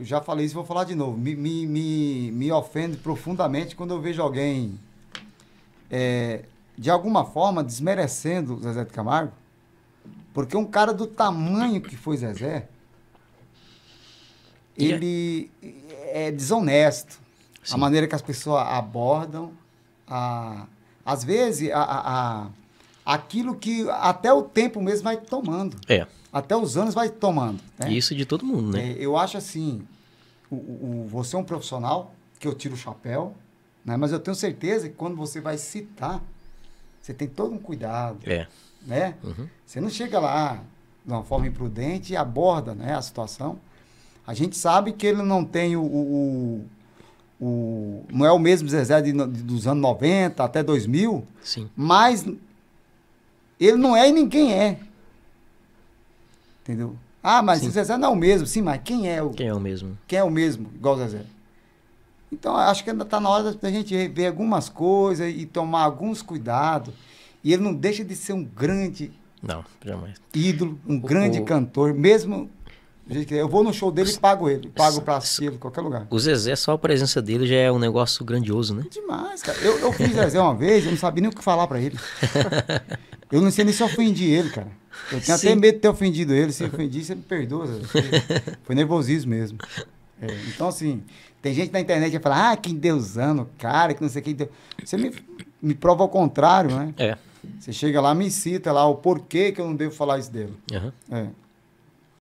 eu já falei isso, vou falar de novo. Me, me, me, me ofende profundamente quando eu vejo alguém, é, de alguma forma, desmerecendo o Zezé de Camargo. Porque um cara do tamanho que foi Zezé, é ele é, é desonesto. Sim. A maneira que as pessoas abordam, a, às vezes, a, a, a aquilo que até o tempo mesmo vai tomando. É. Até os anos vai tomando. Né? Isso de todo mundo, né? É, eu acho assim, o, o, você é um profissional que eu tiro o chapéu, né? mas eu tenho certeza que quando você vai citar, você tem todo um cuidado. É. Né? Uhum. Você não chega lá de uma forma imprudente e aborda né, a situação. A gente sabe que ele não tem o, o o, não é o mesmo Zezé de, de, dos anos 90 até 2000, Sim. mas ele não é e ninguém é. Entendeu? Ah, mas Sim. o Zezé não é o mesmo. Sim, mas quem é o. Quem é o mesmo? Quem é o mesmo, igual o Zezé. Então, acho que ainda está na hora da gente rever algumas coisas e tomar alguns cuidados. E ele não deixa de ser um grande. Não, jamais. Ídolo, um o, grande o... cantor, mesmo é. Eu vou no show dele e pago ele. Pago pra assistir qualquer lugar. O Zezé, só a presença dele já é um negócio grandioso, né? É demais, cara. Eu, eu fiz Zezé uma vez, eu não sabia nem o que falar pra ele. Eu não sei nem se ofendi ele, cara. Eu tinha Sim. até medo de ter ofendido ele. Se ofendi, você me perdoa. Zezé. Foi nervosismo mesmo. É, então, assim, tem gente na internet que fala, ah, que endeusando, cara, que não sei quem. Você me, me prova ao contrário, né? É. Você chega lá, me cita lá o porquê que eu não devo falar isso dele. Uhum. É.